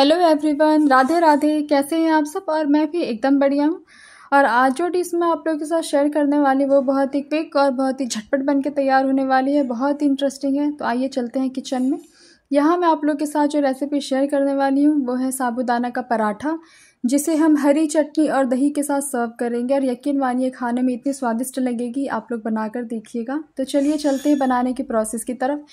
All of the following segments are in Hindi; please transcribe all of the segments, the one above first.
हेलो एवरीवन राधे राधे कैसे हैं आप सब और मैं भी एकदम बढ़िया हूँ और आज जो डिश मैं आप लोगों के साथ शेयर करने वाली वो बहुत ही क्विक और बहुत ही झटपट बन के तैयार होने वाली है बहुत ही इंटरेस्टिंग है तो आइए चलते हैं किचन में यहाँ मैं आप लोग के साथ जो रेसिपी शेयर करने वाली हूँ वो है साबुदाना का पराठा जिसे हम हरी चटनी और दही के साथ सर्व करेंगे और यकीन मानिए खाने में इतनी स्वादिष्ट लगेगी आप लोग बनाकर देखिएगा तो चलिए चलते हैं बनाने के प्रोसेस की तरफ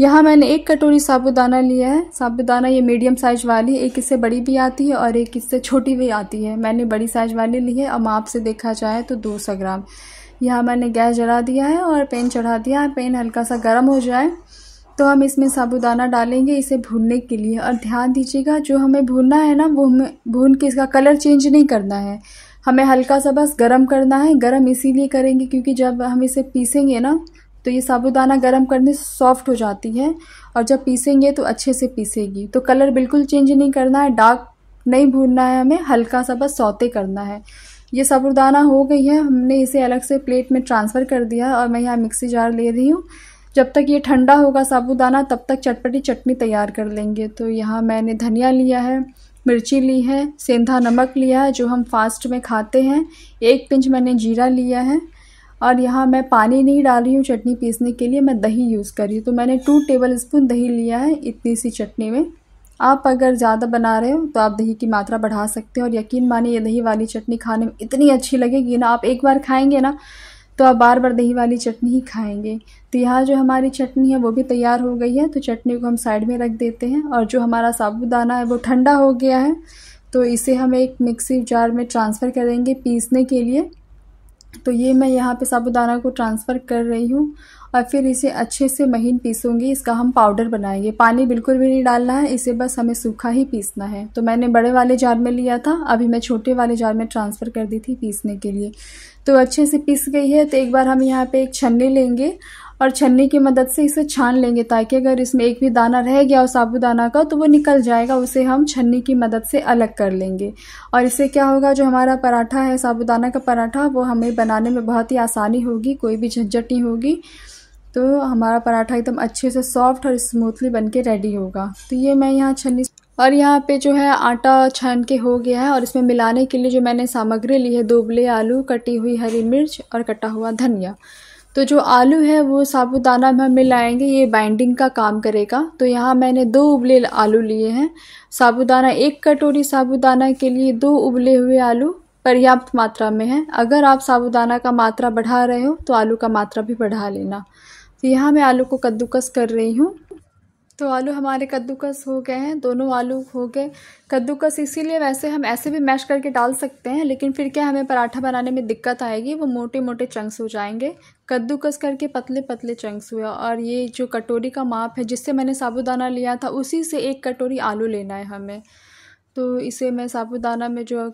यहाँ मैंने एक कटोरी साबुदाना लिया है साबुदाना ये मीडियम साइज वाली एक इससे बड़ी भी आती है और एक इससे छोटी भी आती है मैंने बड़ी साइज वाली ली है और माप से देखा जाए तो दो सौ ग्राम यहाँ मैंने गैस जला दिया है और पेन चढ़ा दिया है पेन हल्का सा गर्म हो जाए तो हम इसमें साबुदाना डालेंगे इसे भूनने के लिए और ध्यान दीजिएगा जो हमें भूनना है ना वो हमें भून के इसका कलर चेंज नहीं करना है हमें हल्का सा बस गर्म करना है गर्म इसीलिए करेंगे क्योंकि जब हम इसे पीसेंगे ना तो ये साबुदाना गर्म करने सॉफ्ट हो जाती है और जब पीसेंगे तो अच्छे से पीसेगी तो कलर बिल्कुल चेंज नहीं करना है डार्क नहीं भूनना है हमें हल्का सा बस सौते करना है ये साबुदाना हो गई है हमने इसे अलग से प्लेट में ट्रांसफ़र कर दिया है और मैं यहाँ मिक्सी जार ले रही हूँ जब तक ये ठंडा होगा साबुदाना तब तक चटपटी चटनी तैयार कर लेंगे तो यहाँ मैंने धनिया लिया है मिर्ची ली है सेंधा नमक लिया है जो हम फास्ट में खाते हैं एक पिंच मैंने जीरा लिया है और यहाँ मैं पानी नहीं डाल रही हूँ चटनी पीसने के लिए मैं दही यूज़ कर रही हूँ तो मैंने टू टेबल स्पून दही लिया है इतनी सी चटनी में आप अगर ज़्यादा बना रहे हो तो आप दही की मात्रा बढ़ा सकते हो और यकीन मानिए ये दही वाली चटनी खाने में इतनी अच्छी लगेगी ना आप एक बार खाएंगे ना तो आप बार बार दही वाली चटनी ही खाएंगे तो यहाँ जो हमारी चटनी है वो भी तैयार हो गई है तो चटनी को हम साइड में रख देते हैं और जो हमारा साबुदाना है वो ठंडा हो गया है तो इसे हम एक मिक्सी जार में ट्रांसफ़र करेंगे पीसने के लिए तो ये मैं यहाँ पे साबुदाना को ट्रांसफ़र कर रही हूँ और फिर इसे अच्छे से महीन पीसूंगी इसका हम पाउडर बनाएंगे पानी बिल्कुल भी नहीं डालना है इसे बस हमें सूखा ही पीसना है तो मैंने बड़े वाले जार में लिया था अभी मैं छोटे वाले जार में ट्रांसफ़र कर दी थी पीसने के लिए तो अच्छे से पीस गई है तो एक बार हम यहाँ पर एक छन्नी लेंगे और छन्नी की मदद से इसे छान लेंगे ताकि अगर इसमें एक भी दाना रह गया हो साबुदाना का तो वो निकल जाएगा उसे हम छन्नी की मदद से अलग कर लेंगे और इससे क्या होगा जो हमारा पराठा है साबुदाना का पराठा वो हमें बनाने में बहुत ही आसानी होगी कोई भी झंझट नहीं होगी तो हमारा पराठा एकदम अच्छे से सॉफ्ट और स्मूथली बन के रेडी होगा तो ये मैं यहाँ छन्नी और यहाँ पे जो है आटा छान के हो गया है और इसमें मिलाने के लिए जो मैंने सामग्री ली है दुबले आलू कटी हुई हरी मिर्च और कटा हुआ धनिया तो जो आलू है वो साबुदाना में हमें मिलाएंगे ये बाइंडिंग का काम करेगा तो यहाँ मैंने दो उबले आलू लिए हैं साबुदाना एक कटोरी साबुदाना के लिए दो उबले हुए आलू पर्याप्त मात्रा में है अगर आप साबुदाना का मात्रा बढ़ा रहे हो तो आलू का मात्रा भी बढ़ा लेना तो यहाँ मैं आलू को कद्दूकस कर रही हूँ तो आलू हमारे कद्दूकस हो गए हैं दोनों आलू हो गए कद्दूकस इसीलिए वैसे हम ऐसे भी मैश करके डाल सकते हैं लेकिन फिर क्या हमें पराठा बनाने में दिक्कत आएगी वो मोटे मोटे चंक्स हो जाएंगे कद्दूकस करके पतले पतले चंक्स हुए और ये जो कटोरी का माप है जिससे मैंने साबुदाना लिया था उसी से एक कटोरी आलू लेना है हमें तो इसे मैं साबुदाना में जो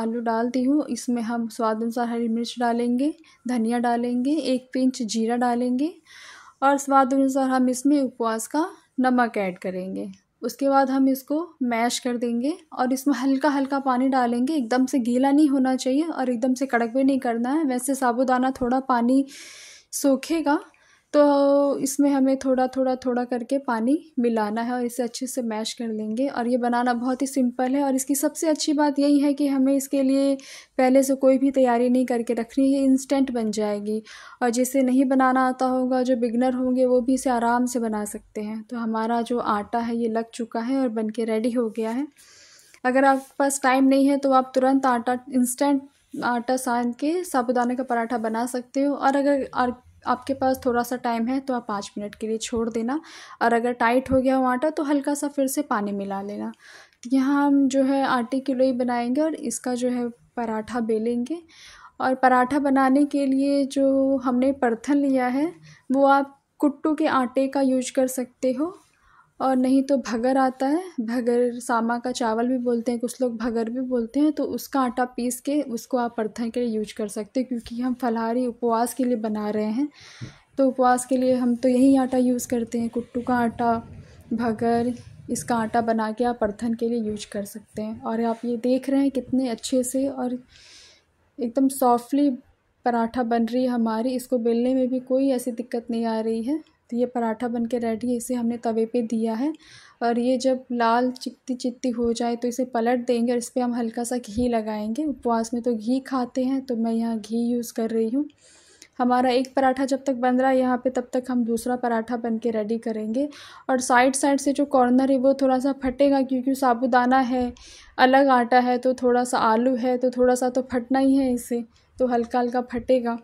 आलू डालती हूँ इसमें हम स्वाद अनुसार हरी मिर्च डालेंगे धनिया डालेंगे एक पिंच जीरा डालेंगे और स्वाद अनुसार हम इसमें उपवास का नमक ऐड करेंगे उसके बाद हम इसको मैश कर देंगे और इसमें हल्का हल्का पानी डालेंगे एकदम से गीला नहीं होना चाहिए और एकदम से कड़क भी नहीं करना है वैसे साबुदाना थोड़ा पानी सूखेगा तो इसमें हमें थोड़ा थोड़ा थोड़ा करके पानी मिलाना है और इसे अच्छे से मैश कर लेंगे और ये बनाना बहुत ही सिंपल है और इसकी सबसे अच्छी बात यही है कि हमें इसके लिए पहले से कोई भी तैयारी नहीं करके रखनी है इंस्टेंट बन जाएगी और जिसे नहीं बनाना आता होगा जो बिगनर होंगे वो भी इसे आराम से बना सकते हैं तो हमारा जो आटा है ये लग चुका है और बन के रेडी हो गया है अगर आपके पास टाइम नहीं है तो आप तुरंत आटा इंस्टेंट आटा सान के साबुदाने का पराठा बना सकते हो और अगर आपके पास थोड़ा सा टाइम है तो आप पाँच मिनट के लिए छोड़ देना और अगर टाइट हो गया वो आटा तो हल्का सा फिर से पानी मिला लेना तो यहाँ हम जो है आटे की लोई बनाएंगे और इसका जो है पराठा बेलेंगे और पराठा बनाने के लिए जो हमने परथन लिया है वो आप कुट्टू के आटे का यूज कर सकते हो और नहीं तो भगर आता है भगर सामा का चावल भी बोलते हैं कुछ लोग भगर भी बोलते हैं तो उसका आटा पीस के उसको आप परथन के लिए यूज कर सकते हैं क्योंकि हम फलहारी उपवास के लिए बना रहे हैं तो उपवास के लिए हम तो यही आटा यूज़ करते हैं कुट्टू का आटा भगर इसका आटा बना के आप परथन के लिए यूज कर सकते हैं और आप ये देख रहे हैं कितने अच्छे से और एकदम सॉफ्टली पराठा बन रही है हमारी इसको बेलने में भी कोई ऐसी दिक्कत नहीं आ रही है तो ये पराठा बन के रेडी है इसे हमने तवे पे दिया है और ये जब लाल चित्ती चित्ती हो जाए तो इसे पलट देंगे और इस पर हम हल्का सा घी लगाएंगे उपवास में तो घी खाते हैं तो मैं यहाँ घी यूज़ कर रही हूँ हमारा एक पराठा जब तक बन रहा है यहाँ पे तब तक हम दूसरा पराठा बन के रेडी करेंगे और साइड साइड से जो कॉर्नर है वो थोड़ा सा फटेगा क्योंकि साबुदाना है अलग आटा है तो थोड़ा सा आलू है तो थोड़ा सा तो फटना ही है इसे तो हल्का हल्का फटेगा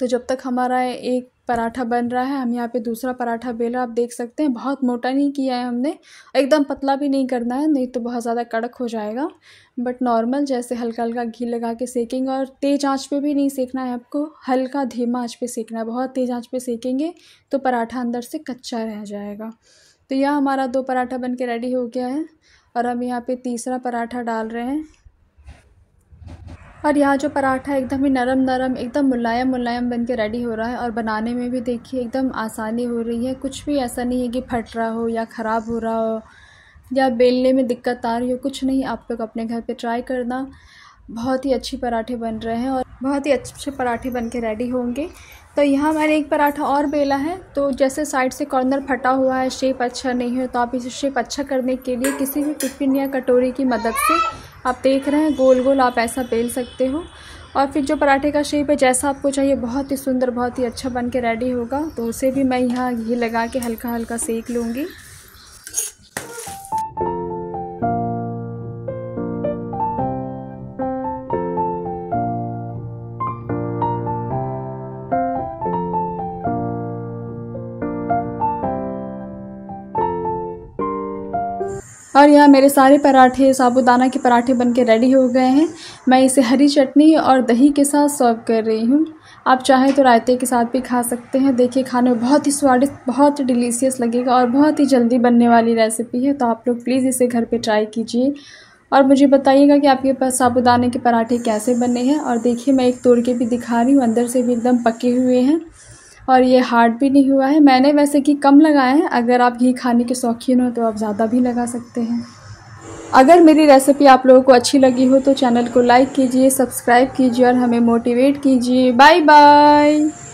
तो जब तक हमारा एक पराठा बन रहा है हम यहाँ पे दूसरा पराठा बेला आप देख सकते हैं बहुत मोटा नहीं किया है हमने एकदम पतला भी नहीं करना है नहीं तो बहुत ज़्यादा कड़क हो जाएगा बट नॉर्मल जैसे हल्का हल्का घी लगा के सेकेंगे और तेज़ आंच पे भी नहीं सेकना है आपको हल्का धीमा आंच पे सेकना है बहुत तेज़ आंच पे सेकेंगे तो पराठा अंदर से कच्चा रह जाएगा तो यह हमारा दो पराठा बन के रेडी हो गया है और हम यहाँ पर तीसरा पराठा डाल रहे हैं और यहाँ जो पराठा एकदम ही नरम नरम एकदम मुलायम मुलायम बन के रेडी हो रहा है और बनाने में भी देखिए एकदम आसानी हो रही है कुछ भी ऐसा नहीं है कि फट रहा हो या ख़राब हो रहा हो या बेलने में दिक्कत आ रही हो कुछ नहीं आप लोग अपने घर पे ट्राई करना बहुत ही अच्छी पराठे बन रहे हैं और बहुत ही अच्छे पराठे बन के रेडी होंगे तो यहाँ मैंने एक पराठा और बेला है तो जैसे साइड से कॉर्नर फटा हुआ है शेप अच्छा नहीं है तो आप इसे शेप अच्छा करने के लिए किसी भी टिफिन या कटोरी की मदद से आप देख रहे हैं गोल गोल आप ऐसा बेल सकते हो और फिर जो पराठे का शेप है जैसा आपको चाहिए बहुत ही सुंदर बहुत ही अच्छा बन के रेडी होगा तो उसे भी मैं यहाँ घी लगा के हल्का हल्का सेक लूँगी और यहाँ मेरे सारे पराठे साबुदाना के पराठे बन के रेडी हो गए हैं मैं इसे हरी चटनी और दही के साथ सर्व कर रही हूँ आप चाहें तो रायते के साथ भी खा सकते हैं देखिए खाने में बहुत ही स्वादिष्ट बहुत डिलीशियस लगेगा और बहुत ही जल्दी बनने वाली रेसिपी है तो आप लोग प्लीज़ इसे घर पर ट्राई कीजिए और मुझे बताइएगा कि आपके पास साबुदाने के पराठे कैसे बने हैं और देखिए मैं एक तोड़ के भी दिखा रही हूँ अंदर से भी एकदम पके हुए हैं और ये हार्ड भी नहीं हुआ है मैंने वैसे घी कम लगाए हैं अगर आप घी खाने के शौकीन हो तो आप ज़्यादा भी लगा सकते हैं अगर मेरी रेसिपी आप लोगों को अच्छी लगी हो तो चैनल को लाइक कीजिए सब्सक्राइब कीजिए और हमें मोटिवेट कीजिए बाय बाय